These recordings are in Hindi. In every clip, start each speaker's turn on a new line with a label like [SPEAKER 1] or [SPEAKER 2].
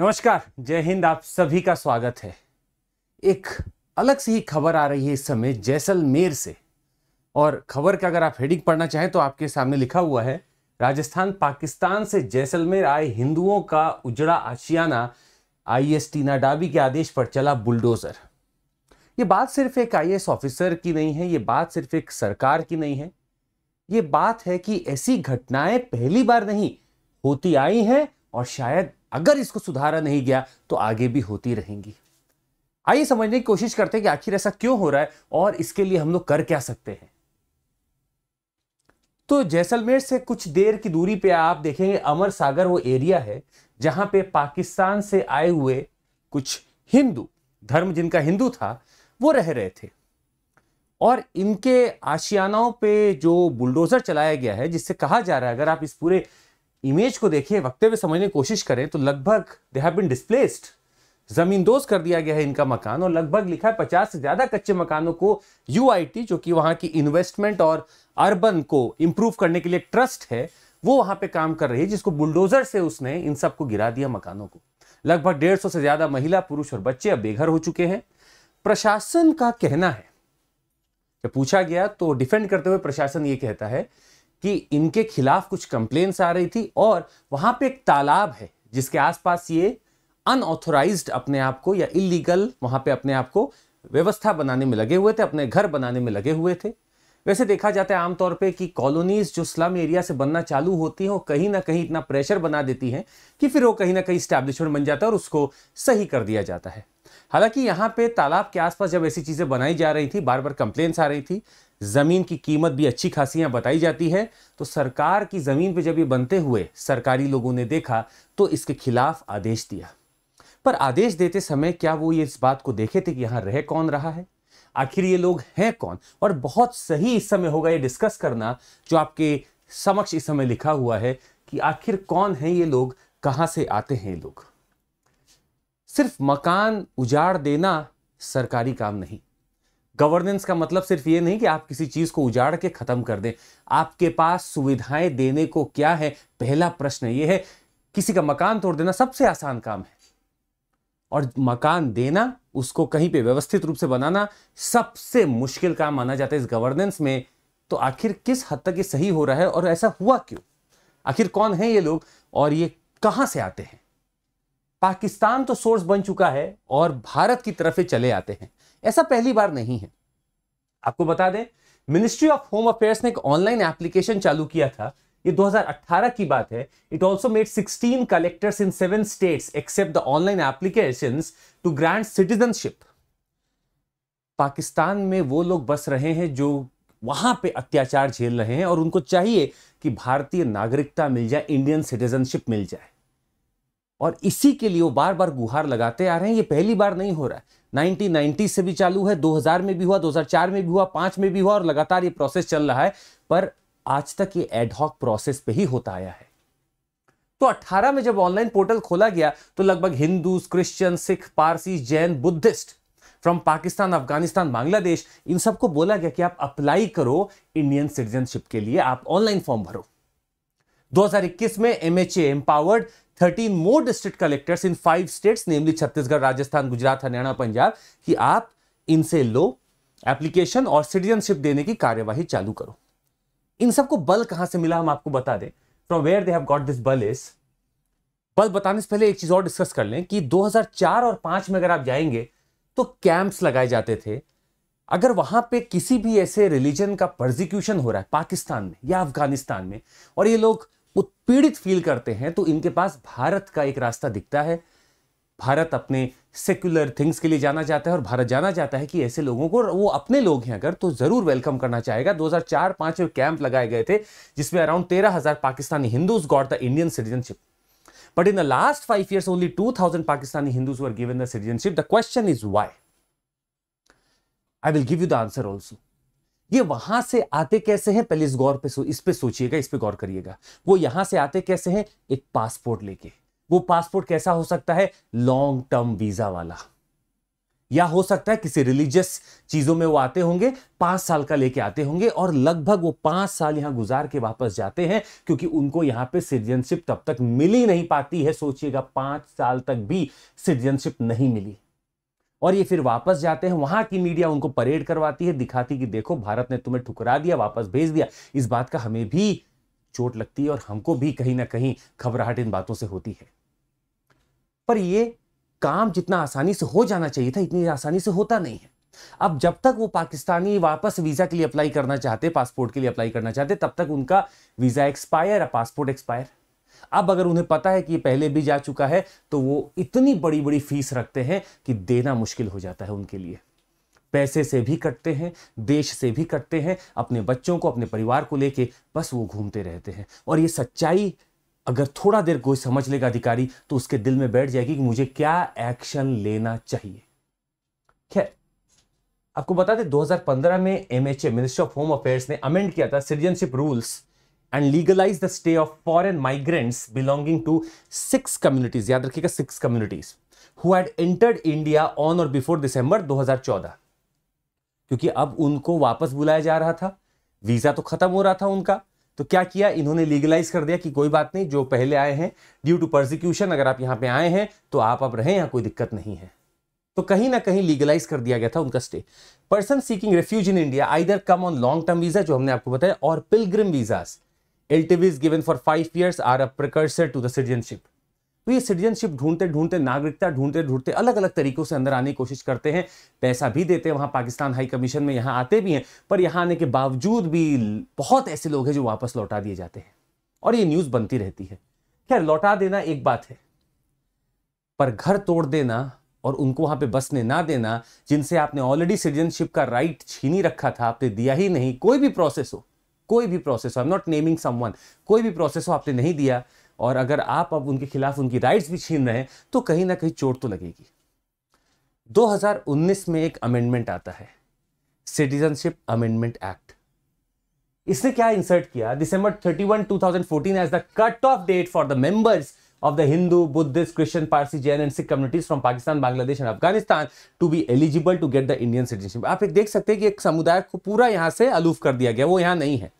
[SPEAKER 1] नमस्कार जय हिंद आप सभी का स्वागत है एक अलग सी खबर आ रही है इस समय जैसलमेर से और खबर का अगर आप हेडिंग पढ़ना चाहें तो आपके सामने लिखा हुआ है राजस्थान पाकिस्तान से जैसलमेर आए हिंदुओं का उजड़ा आशियाना आई एस टीना डाबी के आदेश पर चला बुलडोजर ये बात सिर्फ एक आई ऑफिसर की नहीं है ये बात सिर्फ एक सरकार की नहीं है ये बात है कि ऐसी घटनाएं पहली बार नहीं होती आई हैं और शायद अगर इसको सुधारा नहीं गया तो आगे भी होती रहेंगी आइए समझने की कोशिश करते हैं कि आखिर ऐसा क्यों हो रहा है और इसके लिए हम लोग कर क्या सकते हैं तो जैसलमेर से कुछ देर की दूरी पे आप देखेंगे अमर सागर वो एरिया है जहां पे पाकिस्तान से आए हुए कुछ हिंदू धर्म जिनका हिंदू था वो रह रहे थे और इनके आशियानाओं पे जो बुलडोजर चलाया गया है जिससे कहा जा रहा है अगर आप इस पूरे इमेज को देखिए वक्तव्य समझने की कोशिश करें तो लगभग दे हैव बिन डिस्प्लेस्ड जमींदोज कर दिया गया है इनका मकान और लगभग लिखा है पचास से ज्यादा कच्चे मकानों को यूआईटी जो कि वहां की इन्वेस्टमेंट और अर्बन को इम्प्रूव करने के लिए ट्रस्ट है वो वहां पे काम कर रही है जिसको बुलडोजर से उसने इन सबको गिरा दिया मकानों को लगभग डेढ़ सौ से ज्यादा महिला पुरुष और बच्चे अब बेघर हो चुके हैं प्रशासन का कहना है जब पूछा गया तो डिफेंड करते हुए प्रशासन ये कहता है कि इनके खिलाफ कुछ कंप्लेन्स आ रही थी और वहां पे एक तालाब है जिसके आसपास ये अनऑथोराइज अपने आप को या इलीगल वहां पे अपने आप को व्यवस्था बनाने में लगे हुए थे अपने घर बनाने में लगे हुए थे वैसे देखा जाता है आमतौर पे कि कॉलोनीज जो स्लम एरिया से बनना चालू होती हैं वो कहीं ना कहीं इतना प्रेशर बना देती हैं कि फिर वो कहीं ना कहीं स्टैब्लिशमेंट बन जाता है और उसको सही कर दिया जाता है हालांकि यहाँ पे तालाब के आसपास जब ऐसी चीज़ें बनाई जा रही थी बार बार कंप्लेंट्स आ रही थी ज़मीन की कीमत भी अच्छी खासी यहाँ बताई जाती है तो सरकार की ज़मीन पे जब ये बनते हुए सरकारी लोगों ने देखा तो इसके खिलाफ आदेश दिया पर आदेश देते समय क्या वो ये इस बात को देखे थे कि यहाँ रह कौन रहा है आखिर ये लोग हैं कौन और बहुत सही इस समय होगा ये डिस्कस करना जो आपके समक्ष इस समय लिखा हुआ है कि आखिर कौन है ये लोग कहाँ से आते हैं ये लोग सिर्फ मकान उजाड़ देना सरकारी काम नहीं गवर्नेंस का मतलब सिर्फ ये नहीं कि आप किसी चीज को उजाड़ के खत्म कर दें आपके पास सुविधाएं देने को क्या है पहला प्रश्न ये है किसी का मकान तोड़ देना सबसे आसान काम है और मकान देना उसको कहीं पे व्यवस्थित रूप से बनाना सबसे मुश्किल काम माना जाता है इस गवर्नेंस में तो आखिर किस हद तक ये सही हो रहा है और ऐसा हुआ क्यों आखिर कौन है ये लोग और ये कहां से आते हैं पाकिस्तान तो सोर्स बन चुका है और भारत की तरफ चले आते हैं ऐसा पहली बार नहीं है आपको बता दें मिनिस्ट्री ऑफ होम अफेयर्स ने एक ऑनलाइन एप्लीकेशन चालू किया था ये 2018 की बात है it also made 16 collectors in seven states except the online application to grant citizenship Pakistan में वो लोग बस रहे हैं जो वहां पे अत्याचार झेल रहे हैं और उनको चाहिए कि भारतीय नागरिकता मिल जाए इंडियन सिटीजनशिप मिल जाए और इसी के लिए वो बार बार गुहार लगाते आ रहे हैं ये पहली बार नहीं हो रहा है नाइनटीन से भी चालू है 2000 में भी हुआ 2004 में भी हुआ पांच में भी हुआ और लगातार ये प्रोसेस चल रहा है पर आज तक ये एडहॉक प्रोसेस पे ही होता आया है तो 18 में जब ऑनलाइन पोर्टल खोला गया तो लगभग Hindu Christian Sikh Parsi Jain Buddhist from Pakistan Afghanistan Bangladesh इन सबको बोला गया कि आप अप्लाई करो इंडियन सिटीजनशिप के लिए आप ऑनलाइन फॉर्म भरो 2021 में MHA empowered thirteen more district collectors in five states namely Chhattisgarh Rajasthan Gujarat Haryana Punjab कि आप इनसे लो एप्लीकेशन और सिटीजनशिप देने की कार्यवाही चालू करो इन सबको बल कहां से मिला हम आपको बता दें from where they have got this bill is bill बताने से पहले एक चीज और डिस्कस कर लें कि 2004 और 5 में अगर आप जाएंगे तो कैंप्स लगाए जाते थे अगर वहां पे किसी भी ऐसे रिलीजन का प्रोजिक्यूशन हो रहा है पाकिस्तान में या अफगानिस्तान में और ये लोग उत्पीड़ित फील करते हैं तो इनके पास भारत का एक रास्ता दिखता है भारत अपने सेक्युलर थिंग्स के लिए जाना जाता है और भारत जाना जाता है कि ऐसे लोगों को वो अपने लोग हैं अगर तो ज़रूर वेलकम करना चाहेगा 2004-5 में कैंप लगाए गए थे जिसमें अराउंड तेरह हजार Pakistani Hindus got the Indian citizenship but in the last five years only two thousand Pakistani Hindus were given the citizenship the question is why I will give you the answer also ये वहां से आते कैसे हैं पहले इस गौर पे इस पे सोचिएगा इस पे गौर करिएगा वो यहां से आते कैसे हैं एक पासपोर्ट लेके वो पासपोर्ट कैसा हो सकता है लॉन्ग टर्म वीजा वाला या हो सकता है किसी रिलीजियस चीजों में वो आते होंगे पांच साल का लेके आते होंगे और लगभग वो पांच साल यहां गुजार के वापस जाते हैं क्योंकि उनको यहां पे सिटीजनशिप तब तक मिल ही नहीं पाती है सोचिएगा पांच साल तक भी सिटीजनशिप नहीं मिली और ये फिर वापस जाते हैं वहां की मीडिया उनको परेड करवाती है दिखाती कि देखो भारत ने तुम्हें ठुकरा दिया वापस भेज दिया इस बात का हमें भी चोट लगती है और हमको भी कहीं ना कहीं घबराहट इन बातों से होती है पर यह काम जितना आसानी से हो जाना चाहिए था इतनी आसानी से होता नहीं है अब जब तक वो पाकिस्तानी वापस वीजा के लिए अप्लाई करना चाहते पासपोर्ट के लिए अप्लाई करना चाहते तब तक उनका वीजा एक्सपायर पासपोर्ट एक्सपायर अब अगर उन्हें पता है कि ये पहले भी जा चुका है तो वो इतनी बड़ी बड़ी फीस रखते हैं कि देना मुश्किल हो जाता है उनके लिए पैसे से भी कटते हैं देश से भी कटते हैं अपने बच्चों को अपने परिवार को लेके बस वो घूमते रहते हैं और ये सच्चाई अगर थोड़ा देर कोई समझ लेगा अधिकारी तो उसके दिल में बैठ जाएगी कि मुझे क्या एक्शन लेना चाहिए खैर आपको बता दें 2015 में MHA ministry of home affairs ने अमेंड किया था citizenship rules and legalise the stay of foreign migrants belonging to six communities याद रखिएगा six communities who had entered India on or before 2014 क्योंकि अब उनको वापस बुलाया जा रहा था वीजा तो खत्म हो रहा था उनका तो क्या किया इन्होंने लीगलाइज कर दिया कि कोई बात नहीं जो पहले आए हैं ड्यू टू परसिक्यूशन अगर आप यहाँ पे आए हैं तो आप अब रहें यहां कोई दिक्कत नहीं है तो कहीं ना कहीं लीगलाइज कर दिया गया था उनका stay person seeking refuge in India either come on long term visa जो हमने आपको बताया और pilgrim visas LTVs given for five years are a precursor to the citizenship. तो ये सिटीजनशिप ढूंढते ढूंढते नागरिकता ढूंढते ढूंढते अलग अलग तरीकों से अंदर आने की कोशिश करते हैं पैसा भी देते हैं वहाँ पाकिस्तान हाई कमीशन में यहाँ आते भी हैं पर यहाँ आने के बावजूद भी बहुत ऐसे लोग हैं जो वापस लौटा दिए जाते हैं और ये न्यूज़ बनती रहती है खैर लौटा देना एक बात है पर घर तोड़ देना और उनको वहां पे बसने ना देना जिनसे आपने ऑलरेडी सिटीजनशिप का राइट छीनी रखा था आपने दिया ही नहीं कोई भी प्रोसेस हो कोई भी प्रोसेस हो I am not naming one कोई भी प्रोसेस हो आपने नहीं दिया और अगर आप अब उनके खिलाफ उनकी राइट्स भी छीन रहे हैं तो कहीं ना कहीं चोट तो लगेगी 2019 में एक अमेंडमेंट आता है सिटीजनशिप अमेंडमेंट एक्ट इसने क्या इंसर्ट किया December 31 2014 as the cut off date for the members of the Hindu, Buddhist, Christian, Parsi, Jain and Sikh communities from Pakistan, Bangladesh and Afghanistan to be eligible to get the Indian citizenship. आप एक देख सकते हैं कि एक समुदाय को पूरा यहाँ से अलूफ कर दिया गया वो यहाँ नहीं है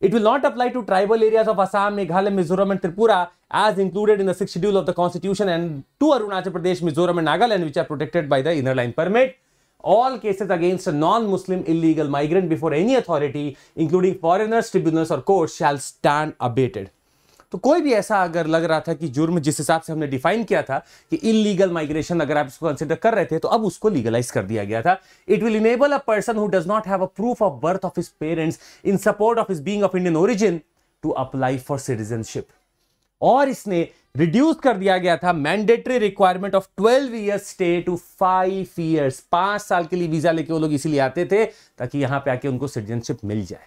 [SPEAKER 1] It will not apply to tribal areas of Assam, Meghalaya, Mizoram and Tripura as included in the sixth schedule of the constitution and to Arunachal Pradesh, Mizoram and Nagaland which are protected by the inner line permit. All cases against a non-Muslim illegal migrant before any authority including foreigners, tribunals or courts shall stand abated. तो कोई भी ऐसा अगर लग रहा था कि जुर्म जिस हिसाब से हमने डिफाइन किया था कि इलीगल माइग्रेशन अगर आप इसको कंसिडर कर रहे थे तो अब उसको लीगलाइज कर दिया गया था it will enable a person who does not have a proof of birth of his parents in support of his being of Indian origin to apply for citizenship और इसने रिड्यूस कर दिया गया था mandatory requirement of 12 year stay to five years पांच साल के लिए वीजा लेके वो लोग इसीलिए आते थे ताकि यहां पे आके उनको सिटीजनशिप मिल जाए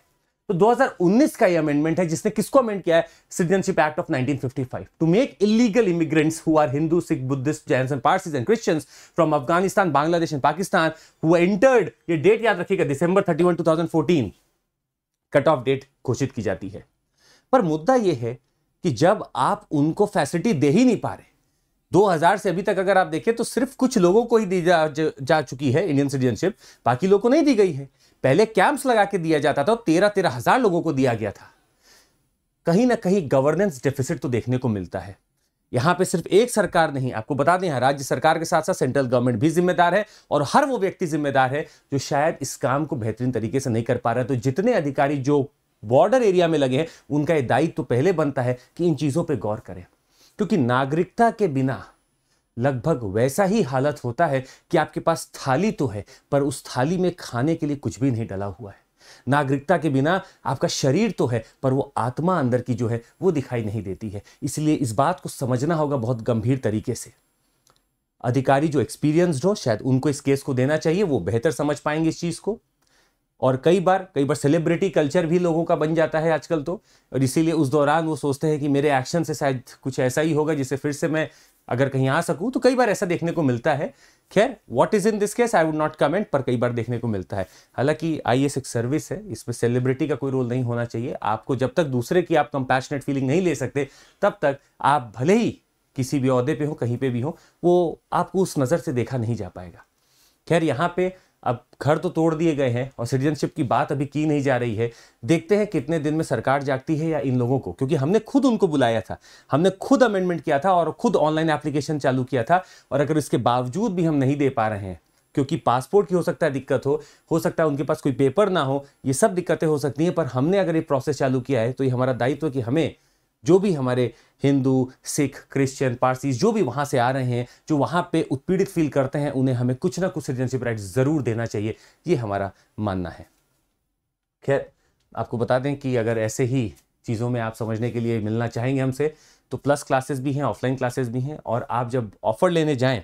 [SPEAKER 1] तो 2019 का ये अमेंडमेंट है जिसने किसको अमेंड किया है citizenship act of 1955 to make illegal immigrants who are Hindu Sikh Buddhist Jain and Parsis and Christians from Afghanistan Bangladesh and Pakistan who entered ये डेट याद रखिएगा दिसंबर 31 2014 कट ऑफ डेट घोषित की जाती है पर मुद्दा यह है कि जब आप उनको फैसिलिटी दे ही नहीं पा रहे 2000 से अभी तक अगर आप देखें तो सिर्फ कुछ लोगों को ही दी जा, जा चुकी है इंडियन सिटीजनशिप बाकी लोगों को नहीं दी गई है पहले कैंप्स लगा के दिया जाता था तेरह तेरह हजार लोगों को दिया गया था कहीं ना कहीं गवर्नेंस डेफिसिट तो देखने को मिलता है यहां पे सिर्फ एक सरकार नहीं आपको बता दें राज्य सरकार के साथ साथ सेंट्रल गवर्नमेंट भी जिम्मेदार है और हर वो व्यक्ति जिम्मेदार है जो शायद इस काम को बेहतरीन तरीके से नहीं कर पा रहा है तो जितने अधिकारी जो बॉर्डर एरिया में लगे हैं उनका यह दायित्व तो पहले बनता है कि इन चीज़ों पर गौर करें क्योंकि नागरिकता के बिना लगभग वैसा ही हालत होता है कि आपके पास थाली तो है पर उस थाली में खाने के लिए कुछ भी नहीं डला हुआ है नागरिकता के बिना आपका शरीर तो है पर वो आत्मा अंदर की जो है वो दिखाई नहीं देती है इसलिए इस बात को समझना होगा बहुत गंभीर तरीके से अधिकारी जो एक्सपीरियंस्ड हो शायद उनको इस केस को देना चाहिए वो बेहतर समझ पाएंगे इस चीज़ को और कई बार कई बार सेलिब्रिटी कल्चर भी लोगों का बन जाता है आजकल तो और इसीलिए उस दौरान वो सोचते हैं कि मेरे एक्शन से शायद कुछ ऐसा ही होगा जिसे फिर से मैं अगर कहीं आ सकूं तो कई बार ऐसा देखने को मिलता है खैर what is in this case I would not comment पर कई बार देखने को मिलता है हालांकि आई एक सर्विस है इसमें सेलिब्रिटी का कोई रोल नहीं होना चाहिए आपको जब तक दूसरे की आप कंपैशनेट फीलिंग नहीं ले सकते तब तक आप भले ही किसी भी अहदे पे हो कहीं पे भी हो वो आपको उस नज़र से देखा नहीं जा पाएगा खैर यहाँ पे अब घर तो तोड़ दिए गए हैं और सिटीजनशिप की बात अभी की नहीं जा रही है देखते हैं कितने दिन में सरकार जागती है या इन लोगों को क्योंकि हमने खुद उनको बुलाया था हमने खुद अमेंडमेंट किया था और खुद ऑनलाइन एप्लीकेशन चालू किया था और अगर इसके बावजूद भी हम नहीं दे पा रहे हैं क्योंकि पासपोर्ट की हो सकता है दिक्कत हो हो सकता है उनके पास कोई पेपर ना हो ये सब दिक्कतें हो सकती हैं पर हमने अगर ये प्रोसेस चालू किया है तो ये हमारा दायित्व कि हमें जो भी हमारे हिंदू सिख क्रिश्चियन पारसी जो भी वहाँ से आ रहे हैं जो वहाँ पे उत्पीड़ित फील करते हैं उन्हें हमें कुछ ना कुछ सिटीजनशिप राइट ज़रूर देना चाहिए ये हमारा मानना है खैर आपको बता दें कि अगर ऐसे ही चीज़ों में आप समझने के लिए मिलना चाहेंगे हमसे तो प्लस क्लासेस भी हैं ऑफलाइन क्लासेस भी हैं और आप जब ऑफ़र लेने जाएँ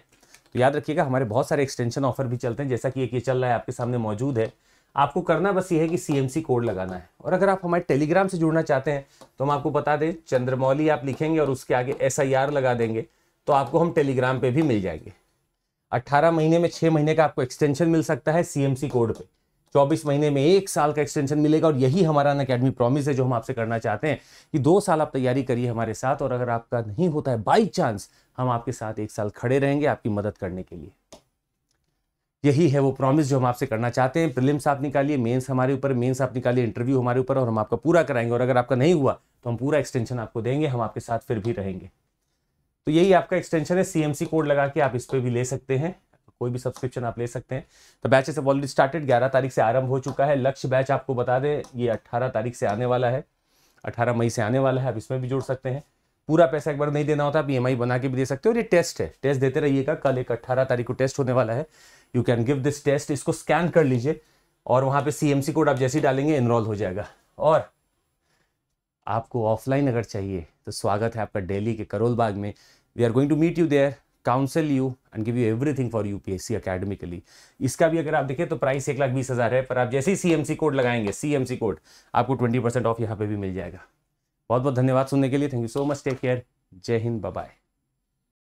[SPEAKER 1] तो याद रखिएगा हमारे बहुत सारे एक्सटेंशन ऑफर भी चलते हैं जैसा कि एक ये चल रहा है आपके सामने मौजूद है आपको करना बस ये है कि सी कोड लगाना है और अगर आप हमारे टेलीग्राम से जुड़ना चाहते हैं तो हम आपको बता दें चंद्रमौली आप लिखेंगे और उसके आगे एस लगा देंगे तो आपको हम टेलीग्राम पे भी मिल जाएंगे 18 महीने में 6 महीने का आपको एक्सटेंशन मिल सकता है सीएमसी कोड पे 24 महीने में एक साल का एक्सटेंशन मिलेगा और यही हमारा अन अकेडमी प्रॉमिस है जो हम आपसे करना चाहते हैं कि दो साल आप तैयारी करिए हमारे साथ और अगर आपका नहीं होता है बाई चांस हम आपके साथ एक साल खड़े रहेंगे आपकी मदद करने के लिए यही है वो प्रॉमिस जो हम आपसे करना चाहते हैं प्रिलिम्स आप निकालिए मेंस हमारे ऊपर मेंस आप निकालिए इंटरव्यू हमारे ऊपर और हम आपका पूरा कराएंगे और अगर आपका नहीं हुआ तो हम पूरा एक्सटेंशन आपको देंगे हम आपके साथ फिर भी रहेंगे तो यही आपका एक्सटेंशन है सीएमसी कोड लगा के आप इस पर भी ले सकते हैं कोई भी सब्सक्रिप्शन आप ले सकते हैं तो बैचेस अब ऑलरेडी स्टार्टेड ग्यारह तारीख से आरंभ हो चुका है लक्ष्य बैच आपको बता दें ये अट्ठारह तारीख से आने वाला है अट्ठारह मई से आने वाला है आप इसमें भी जुड़ सकते हैं पूरा पैसा एक बार नहीं देना होता आप ई e बना के भी दे सकते हो और ये टेस्ट है टेस्ट देते रहिएगा कल एक अट्ठारह तारीख को टेस्ट होने वाला है you can give this test इसको स्कैन कर लीजिए और वहां पे सीएमसी कोड आप जैसे ही डालेंगे इनरोल हो जाएगा और आपको ऑफलाइन अगर चाहिए तो स्वागत है आपका डेली के करोल बाग में we are going to meet you there counsel you and give you everything for U P academically इसका भी अगर आप देखें तो प्राइस एक लाख बीस हज़ार है पर आप जैसे ही सीएमसी कोड लगाएंगे सीएमसी कोड आपको ट्वेंटी परसेंट ऑफ यहाँ पे भी मिल जाएगा बहुत बहुत धन्यवाद सुनने के लिए thank you so much take care Jai Hind bye